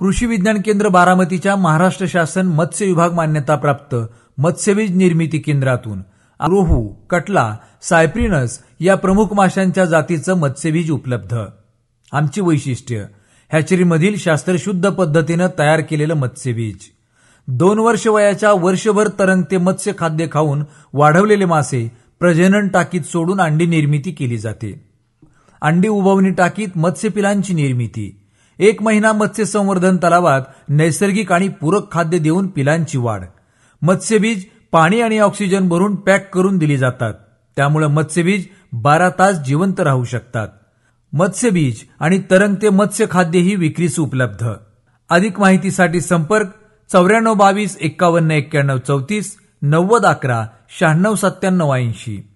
कृषी विज्ञान केंद्र बारामतीच्या महाराष्ट्र शासन मत्स्य विभाग मान्यताप्राप्त मत्स्यबीज निर्मिती केंद्रातून रोहू कटला सायप्रिनस या प्रमुख माशांच्या जातीचं मत्स्यबीज उपलब्ध आमची वैशिष्ट्य हॅचरीमधील शास्त्रशुद्ध पद्धतीनं तयार केलेलं मत्स्यबीज दोन वर्ष वयाच्या वर्षभर तरंगते मत्स्य खाद्य खाऊन वाढवलेले मासे प्रजनन टाकीत सोडून अंडी निर्मिती केली जाते अंडी उभवणी टाकीत मत्स्यपिलांची निर्मिती एक महिना मत्स्य संवर्धन तलावात नैसर्गिक आणि पूरक खाद्य देऊन पिलांची वाढ मत्स्यबीज पाणी आणि ऑक्सिजन भरून पॅक करून दिली जातात त्यामुळे मत्स्यबीज बारा तास जिवंत राहू शकतात मत्स्यबीज आणि तरंगते मत्स्य खाद्य ही विक्रीस उपलब्ध अधिक माहितीसाठी संपर्क चौऱ्याण्णव बावीस एक्कावन्न एक्क्याण्णव चौतीस नव्वद अकरा शहाण्णव सत्त्याण्णव ऐंशी